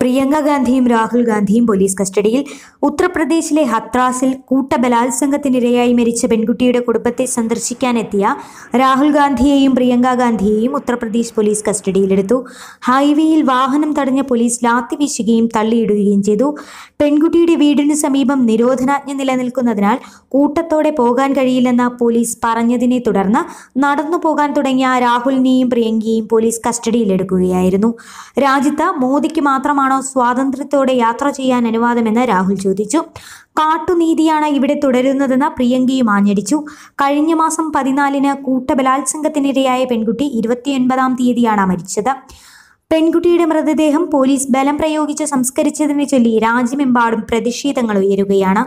പ്രിയങ്ക ഗാന്ധിയും രാഹുൽ ഗാന്ധിയും പോലീസ് കസ്റ്റഡിയിൽ ഉത്തർപ്രദേശിലെ ഹത്രാസിൽ കൂട്ടബലാത്സംഗത്തിനിരയായി മരിച്ച പെൺകുട്ടിയുടെ കുടുംബത്തെ സന്ദർശിക്കാനെത്തിയ രാഹുൽ ഗാന്ധിയെയും പ്രിയങ്ക ഗാന്ധിയെയും ഉത്തർപ്രദേശ് പോലീസ് കസ്റ്റഡിയിലെടുത്തു ഹൈവേയിൽ വാഹനം തടഞ്ഞ പോലീസ് ലാത്തി വീശുകയും തള്ളിയിടുകയും ചെയ്തു പെൺകുട്ടിയുടെ വീടിന് സമീപം നിരോധനാജ്ഞ നിലനിൽക്കുന്നതിനാൽ കൂട്ടത്തോടെ പോകാൻ കഴിയില്ലെന്ന പോലീസ് പറഞ്ഞതിനെ തുടർന്ന് നടന്നു പോകാൻ തുടങ്ങിയ രാഹുലിനെയും പ്രിയങ്കയെയും പോലീസ് കസ്റ്റഡിയിലെടുക്കുകയായിരുന്നു രാജ്യത്ത് മോദിക്ക് മാത്രമാണ് ആണോ സ്വാതന്ത്ര്യത്തോടെ യാത്ര ചെയ്യാൻ അനുവാദമെന്ന് രാഹുൽ ചോദിച്ചു കാട്ടുനീതിയാണ് ഇവിടെ തുടരുന്നതെന്ന് പ്രിയങ്കയും ആഞ്ഞടിച്ചു കഴിഞ്ഞ മാസം പതിനാലിന് കൂട്ടബലാത്സംഗത്തിനിരയായ പെൺകുട്ടി ഇരുപത്തിയൊൻപതാം തീയതിയാണ് മരിച്ചത് പെൺകുട്ടിയുടെ മൃതദേഹം പോലീസ് ബലം പ്രയോഗിച്ച് സംസ്കരിച്ചതിനെ ചൊല്ലി രാജ്യമെമ്പാടും പ്രതിഷേധങ്ങൾ ഉയരുകയാണ്